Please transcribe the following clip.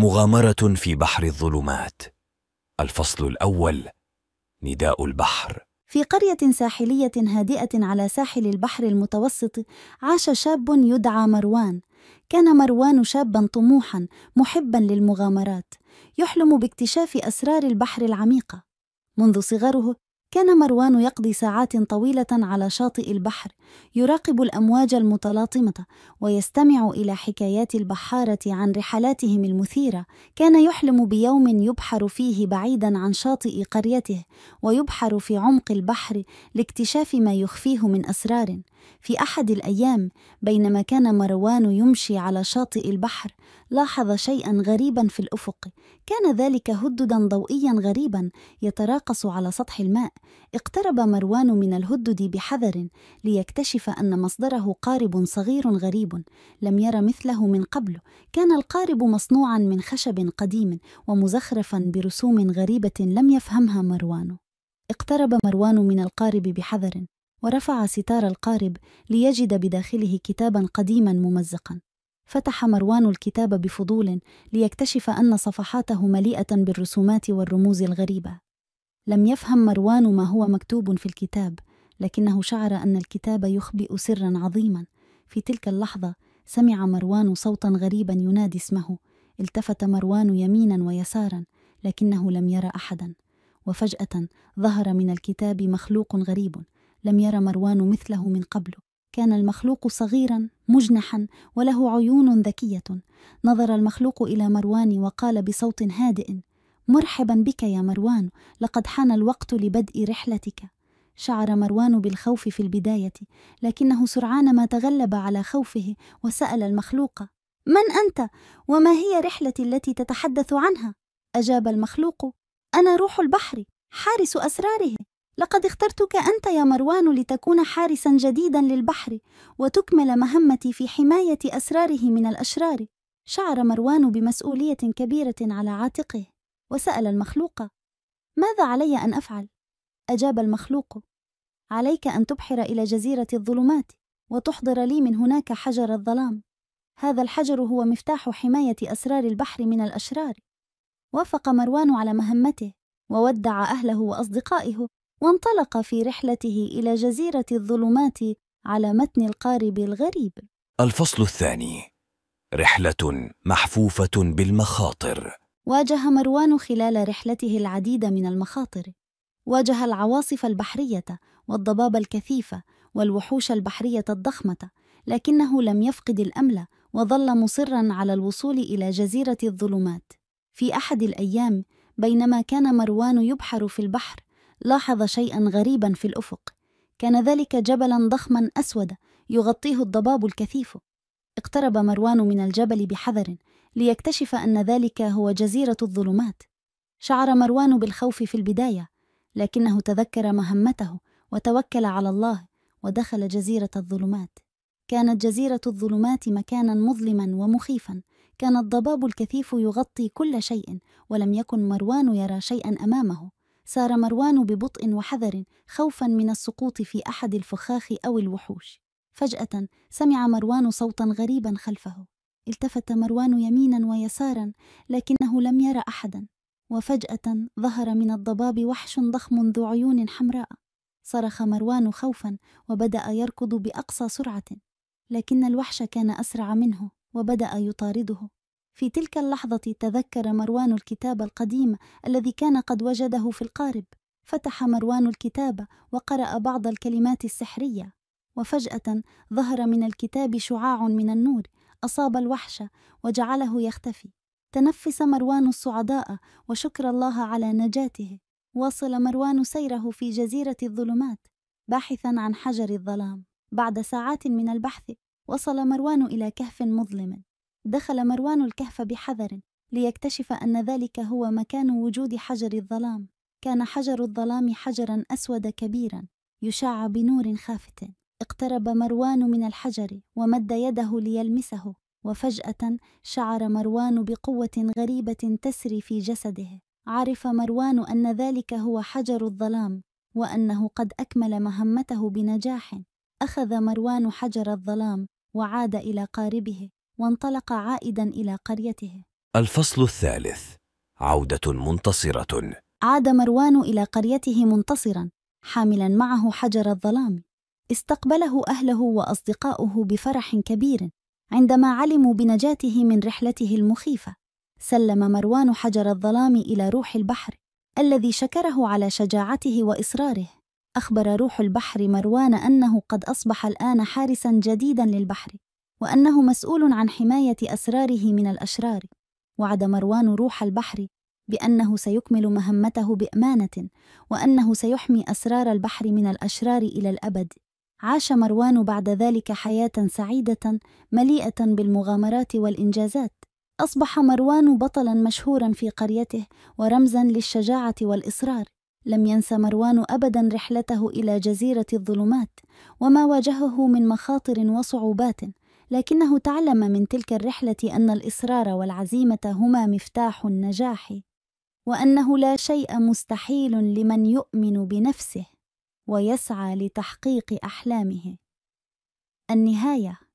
مغامرة في بحر الظلمات الفصل الأول نداء البحر في قرية ساحلية هادئة على ساحل البحر المتوسط عاش شاب يدعى مروان كان مروان شابا طموحا محبا للمغامرات يحلم باكتشاف أسرار البحر العميقة منذ صغره كان مروان يقضي ساعات طويلة على شاطئ البحر يراقب الأمواج المتلاطمة ويستمع إلى حكايات البحارة عن رحلاتهم المثيرة، كان يحلم بيوم يبحر فيه بعيدا عن شاطئ قريته ويبحر في عمق البحر لاكتشاف ما يخفيه من أسرار، في أحد الأيام بينما كان مروان يمشي على شاطئ البحر لاحظ شيئا غريبا في الأفق كان ذلك هددا ضوئيا غريبا يتراقص على سطح الماء اقترب مروان من الهدد بحذر ليكتشف أن مصدره قارب صغير غريب لم ير مثله من قبل كان القارب مصنوعا من خشب قديم ومزخرفا برسوم غريبة لم يفهمها مروان اقترب مروان من القارب بحذر ورفع ستار القارب ليجد بداخله كتابا قديما ممزقا فتح مروان الكتاب بفضول ليكتشف ان صفحاته مليئه بالرسومات والرموز الغريبه لم يفهم مروان ما هو مكتوب في الكتاب لكنه شعر ان الكتاب يخبئ سرا عظيما في تلك اللحظه سمع مروان صوتا غريبا ينادي اسمه التفت مروان يمينا ويسارا لكنه لم يرى احدا وفجاه ظهر من الكتاب مخلوق غريب لم ير مروان مثله من قبل كان المخلوق صغيرا مجنحا وله عيون ذكيه نظر المخلوق الى مروان وقال بصوت هادئ مرحبا بك يا مروان لقد حان الوقت لبدء رحلتك شعر مروان بالخوف في البدايه لكنه سرعان ما تغلب على خوفه وسال المخلوق من انت وما هي رحلتي التي تتحدث عنها اجاب المخلوق انا روح البحر حارس اسراره لقد اخترتك أنت يا مروان لتكون حارسا جديدا للبحر وتكمل مهمتي في حماية أسراره من الأشرار. شعر مروان بمسؤولية كبيرة على عاتقه، وسأل المخلوق: ماذا علي أن أفعل؟ أجاب المخلوق: عليك أن تبحر إلى جزيرة الظلمات، وتحضر لي من هناك حجر الظلام. هذا الحجر هو مفتاح حماية أسرار البحر من الأشرار. وافق مروان على مهمته، وودع أهله وأصدقائه وانطلق في رحلته إلى جزيرة الظلمات على متن القارب الغريب الفصل الثاني رحلة محفوفة بالمخاطر واجه مروان خلال رحلته العديد من المخاطر واجه العواصف البحرية والضباب الكثيفة والوحوش البحرية الضخمة لكنه لم يفقد الأمل وظل مصرا على الوصول إلى جزيرة الظلمات في أحد الأيام بينما كان مروان يبحر في البحر لاحظ شيئا غريبا في الأفق كان ذلك جبلا ضخما أسود يغطيه الضباب الكثيف اقترب مروان من الجبل بحذر ليكتشف أن ذلك هو جزيرة الظلمات شعر مروان بالخوف في البداية لكنه تذكر مهمته وتوكل على الله ودخل جزيرة الظلمات كانت جزيرة الظلمات مكانا مظلما ومخيفا كان الضباب الكثيف يغطي كل شيء ولم يكن مروان يرى شيئا أمامه سار مروان ببطء وحذر خوفا من السقوط في أحد الفخاخ أو الوحوش فجأة سمع مروان صوتا غريبا خلفه التفت مروان يمينا ويسارا لكنه لم ير أحدا وفجأة ظهر من الضباب وحش ضخم ذو عيون حمراء صرخ مروان خوفا وبدأ يركض بأقصى سرعة لكن الوحش كان أسرع منه وبدأ يطارده في تلك اللحظة تذكر مروان الكتاب القديم الذي كان قد وجده في القارب، فتح مروان الكتاب وقرأ بعض الكلمات السحرية، وفجأة ظهر من الكتاب شعاع من النور أصاب الوحش وجعله يختفي. تنفس مروان الصعداء وشكر الله على نجاته. واصل مروان سيره في جزيرة الظلمات باحثا عن حجر الظلام. بعد ساعات من البحث وصل مروان إلى كهف مظلم دخل مروان الكهف بحذر ليكتشف أن ذلك هو مكان وجود حجر الظلام كان حجر الظلام حجرا أسود كبيرا يشع بنور خافت اقترب مروان من الحجر ومد يده ليلمسه وفجأة شعر مروان بقوة غريبة تسري في جسده عرف مروان أن ذلك هو حجر الظلام وأنه قد أكمل مهمته بنجاح أخذ مروان حجر الظلام وعاد إلى قاربه وانطلق عائدا إلى قريته الفصل الثالث عودة منتصرة عاد مروان إلى قريته منتصرا حاملا معه حجر الظلام استقبله أهله وأصدقاؤه بفرح كبير عندما علموا بنجاته من رحلته المخيفة سلم مروان حجر الظلام إلى روح البحر الذي شكره على شجاعته وإصراره أخبر روح البحر مروان أنه قد أصبح الآن حارسا جديدا للبحر وأنه مسؤول عن حماية أسراره من الأشرار وعد مروان روح البحر بأنه سيكمل مهمته بأمانة وأنه سيحمي أسرار البحر من الأشرار إلى الأبد عاش مروان بعد ذلك حياة سعيدة مليئة بالمغامرات والإنجازات أصبح مروان بطلا مشهورا في قريته ورمزا للشجاعة والإصرار لم ينس مروان أبدا رحلته إلى جزيرة الظلمات وما واجهه من مخاطر وصعوبات لكنه تعلم من تلك الرحله ان الاصرار والعزيمه هما مفتاح النجاح وانه لا شيء مستحيل لمن يؤمن بنفسه ويسعى لتحقيق احلامه النهايه